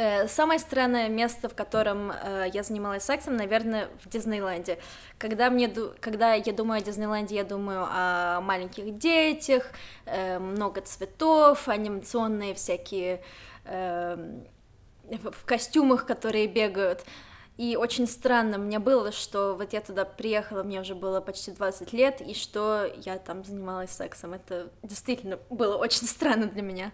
Э, самое странное место, в котором э, я занималась сексом, наверное, в Диснейленде. Когда, мне, когда я думаю о Диснейленде, я думаю о маленьких детях, э, много цветов, анимационные всякие э, в костюмах, которые бегают. И очень странно мне было, что вот я туда приехала, мне уже было почти 20 лет, и что я там занималась сексом. Это действительно было очень странно для меня.